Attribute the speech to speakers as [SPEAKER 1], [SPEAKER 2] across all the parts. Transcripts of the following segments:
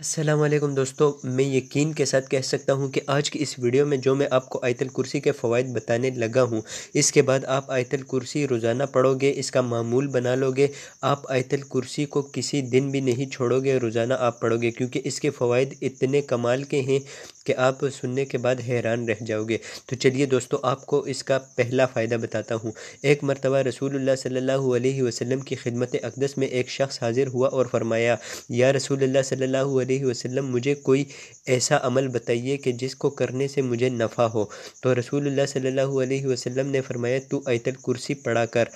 [SPEAKER 1] असलम दोस्तों मैं यकीन के साथ कह सकता हूं कि आज की इस वीडियो में जो मैं आपको आयतल कुर्सी के फ़वाद बताने लगा हूं इसके बाद आप आयतल कुर्सी रोज़ाना पढ़ोगे इसका मामूल बना लोगे आप आयतल कुर्सी को किसी दिन भी नहीं छोड़ोगे रोज़ाना आप पढ़ोगे क्योंकि इसके फ़वाद इतने कमाल के हैं कि आप सुनने के बाद हैरान रह जाओगे तो चलिए दोस्तों आपको इसका पहला फ़ायदा बताता हूँ एक मरतबा रसूल सल्ला वसम की खिदमत अकदस में एक शख्स हाजिर हुआ और फरमाया या रसूल सल्ला वसम मुझे कोई ऐसा अमल बताइए कि जिसको करने से मुझे नफ़ा हो तो रसूल सल्ला वसम ने फरमाया तो आयतल कुर्सी पढ़ा कर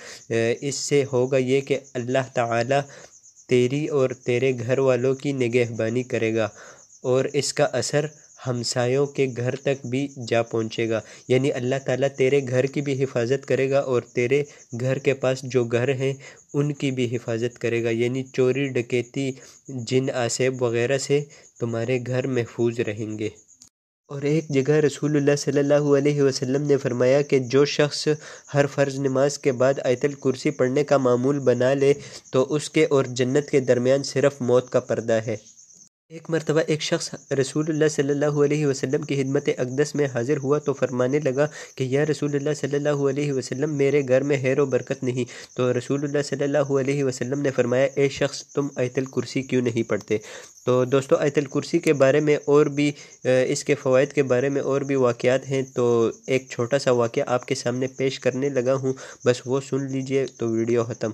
[SPEAKER 1] इससे होगा ये कि अल्लाह त तेरी और तेरे घर वालों की निगहबानी करेगा और इसका असर हमसायों के घर तक भी जा पहुँचेगा यानी अल्लाह ताला तेरे घर की भी हिफाजत करेगा और तेरे घर के पास जो घर हैं उनकी भी हिफाजत करेगा यानी चोरी डकैती जिन आसेब वगैरह से तुम्हारे घर महफूज रहेंगे और एक जगह रसूलुल्लाह सल्लल्लाहु अलैहि वसल्लम ने फरमाया कि जो शख्स हर फ़र्ज़ नमाज के बाद आयतल कुर्सी पढ़ने का मामूल बना ले तो उसके और जन्नत के दरमियान सिर्फ मौत का पर्दा है एक मरतबा एक शख्स रसूल सल्ला वसलम की हिदमत अकदस में हाज़िर हुआ तो फरमाने लगा कि यह रसूल सल्ला मेरे घर में हैर व बरकत नहीं तो रसूल सल्ह वसलम ने फरमाया ए शख्स तुम आयतल कुर्सी क्यों नहीं पढ़ते तो दोस्तों आयतल कुर्सी के बारे में और भी इसके फ़वाद के बारे में और भी वाक़ात हैं तो एक छोटा सा वाक़ आपके सामने पेश करने लगा हूँ बस वो सुन लीजिए तो वीडियो ख़त्म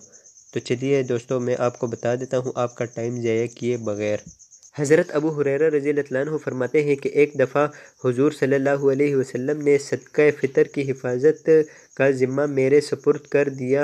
[SPEAKER 1] तो चलिए दोस्तों मैं आपको बता देता हूँ आपका टाइम ज़ाया किए बग़ैर हज़रत अबू हुरर रज़ी ल्लाह फरमाते हैं कि एक दफ़ा हुजूर सल्लल्लाहु अलैहि वसल्लम ने सदक़ फ़ितर की हिफाजत का ज़िम्मा मेरे सपुर्द कर दिया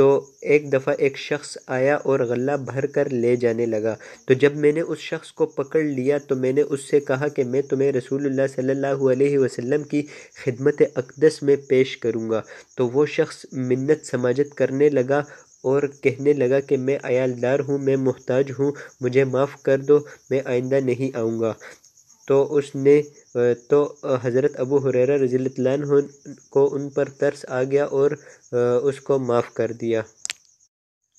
[SPEAKER 1] तो एक दफ़ा एक शख्स आया और गला भर कर ले जाने लगा तो जब मैंने उस शख्स को पकड़ लिया तो मैंने उससे कहा कि मैं तुम्हें रसूलुल्लाह सल्लल्लाहु अलैहि वसल्लम की खिदमत अकदस में पेश करूँगा तो वो शख्स मिन्नत समाजत करने लगा और कहने लगा कि मैं अयालदार हूँ मैं मोहताज हूँ मुझे माफ़ कर दो मैं आइंदा नहीं आऊँगा तो उसने तो हज़रत अबू हुरर रजील्ला को उन पर तरस आ गया और उसको माफ़ कर दिया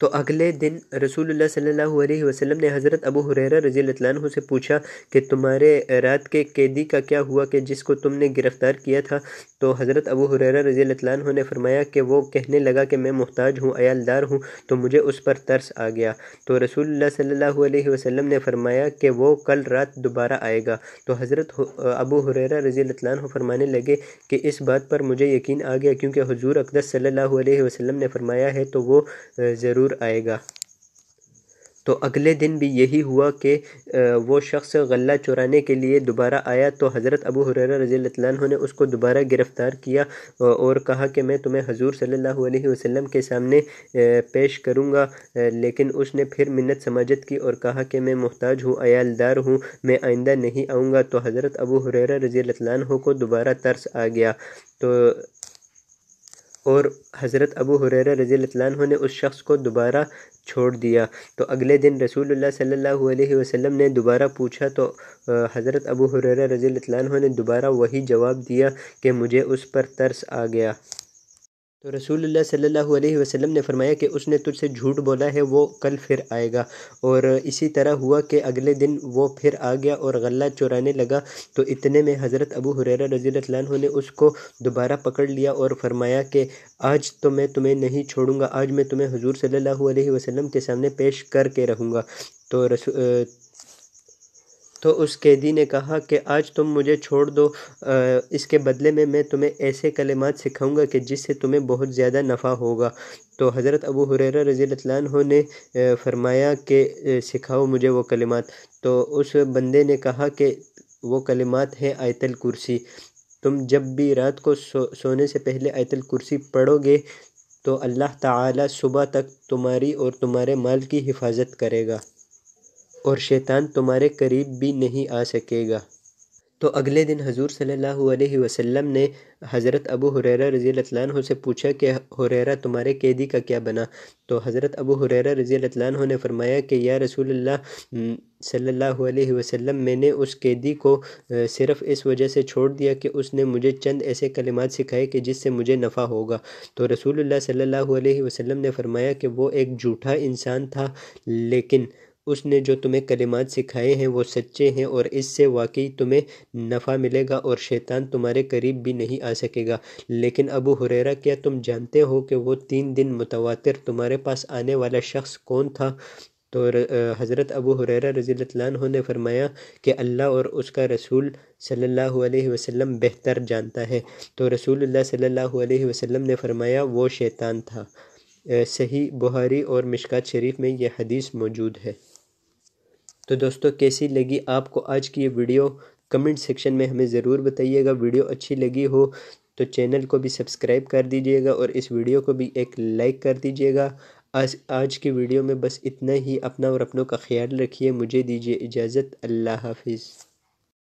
[SPEAKER 1] तो अगले दिन रसूलुल्लाह सल्लल्लाहु अलैहि वसल्लम ने हज़रत अबू हुरैरा रजी अल्लाह से पूछा कि तुम्हारे रात के कैदी का क्या हुआ कि जिसको तुमने गिरफ़्तार किया था तो हज़रत अबू हुरैरा रजी अल्लाह ने फरमाया कि वो कहने लगा कि मैं मोहताज हूँ अयालदार हूँ तो मुझे उस पर तरस आ गया तो रसूल सल्ला वसलम ने फरमाया कि वो कल रात दोबारा आएगा तो हज़रत अबू हुरैरा रजी अल्लाह फरमाने लगे कि इस बात पर मुझे यकीन आ गया क्योंकि हजूर अकदस सल्ला वसलम ने फरमाया है तो वो ज़रूर ज़रूर आएगा तो अगले दिन भी यही हुआ कि वो शख़्स गल्ला चुराने के लिए दोबारा आया तो हज़रत अबू हुर रज़ी ने उसको दोबारा गिरफ़्तार किया और कहा कि मैं तुम्हें हजूर सल्लल्लाहु अलैहि वसल्लम के सामने पेश करूँगा लेकिन उसने फिर मिन्नत समाजत की और कहा कि मैं मोहताज हूँ अयालदार हूँ मैं आइंदा नहीं आऊँगा तो हज़रत अबू हुर रज़ी अल्लाह को दोबारा तर्स आ गया तो और हज़रत अबू हुरैरा रज़ी ने उस शख्स को दोबारा छोड़ दिया तो अगले दिन रसूलुल्लाह सल्लल्लाहु अलैहि वसल्लम ने दोबारा पूछा तो हज़रत अबू हुरैरा रज़ी ने दोबारा वही जवाब दिया कि मुझे उस पर तरस आ गया तो रसूल सल्लल्लाहु अलैहि वसल्लम ने फरमाया कि उसने तुझसे झूठ बोला है वो कल फिर आएगा और इसी तरह हुआ कि अगले दिन वो फिर आ गया और गला चुराने लगा तो इतने में हज़रत अबू हुर रजी ने उसको दोबारा पकड़ लिया और फरमाया कि आज तो मैं तुम्हें नहीं छोड़ूंगा आज मैं तुम्हें हजूर सल्ला वसलम के सामने पेश करके रहूँगा तो रसू तो उस कैदी ने कहा कि आज तुम मुझे छोड़ दो इसके बदले में मैं तुम्हें ऐसे कलेमात सिखाऊंगा कि जिससे तुम्हें बहुत ज़्यादा नफ़ा होगा तो हज़रत अबू हुरैरा रज़ी अल्लाह ने फरमाया कि सिखाओ मुझे वो कलेमात तो उस बंदे ने कहा कि वो कलेमात हैं आयतल कुर्सी तुम जब भी रात को सो, सोने से पहले आयतल कुर्सी पढ़ोगे तो अल्लाह ताला सुबह तक तुम्हारी और तुम्हारे माल की हिफाजत करेगा और शैतान तुम्हारे करीब भी नहीं आ सकेगा तो अगले दिन हजूर सल्लल्लाहु अलैहि वसल्लम ने हज़रत अबू हुररा रज़ी तैन से पूछा कि हुरेरा तुम्हारे कैदी का क्या बना तो हज़रत अबू हुररा रज़ी तैन ने फरमाया कि या रसूल अल्लाह सल्लल्लाहु अलैहि वसल्लम मैंने उस कैदी को सिर्फ इस वजह से छोड़ दिया कि उसने मुझे चंद ऐसे कलिमात सिखाए कि जिससे मुझे नफ़ा होगा तो रसूल सल्ला वसम ने फरमाया कि वो एक झूठा इंसान था लेकिन उसने जो तुम्हें कलिमात सिखाए हैं वो सच्चे हैं और इससे वाकई तुम्हें नफ़ा मिलेगा और शैतान तुम्हारे करीब भी नहीं आ सकेगा लेकिन अबू हुररा क्या तुम जानते हो कि वो तीन दिन मुतवातिर तुम्हारे पास आने वाला शख्स कौन था तो हज़रत अबू हुररा रजील्लान ने फरमाया कि अल्लाह और उसका रसूल सल्लल्लाहु अलैहि वसल्लम बेहतर जानता है तो रसूल सल्लल्लाहु अलैहि वसल्लम ने फरमाया वो शैतान था सही बुहारी और मिशकात शरीफ में यह हदीस मौजूद है तो दोस्तों कैसी लगी आपको आज की ये वीडियो कमेंट सेक्शन में हमें ज़रूर बताइएगा वीडियो अच्छी लगी हो तो चैनल को भी सब्सक्राइब कर दीजिएगा और इस वीडियो को भी एक लाइक कर दीजिएगा आज आज की वीडियो में बस इतना ही अपना और अपनों का ख्याल रखिए मुझे दीजिए इजाज़त अल्लाह हाफिज़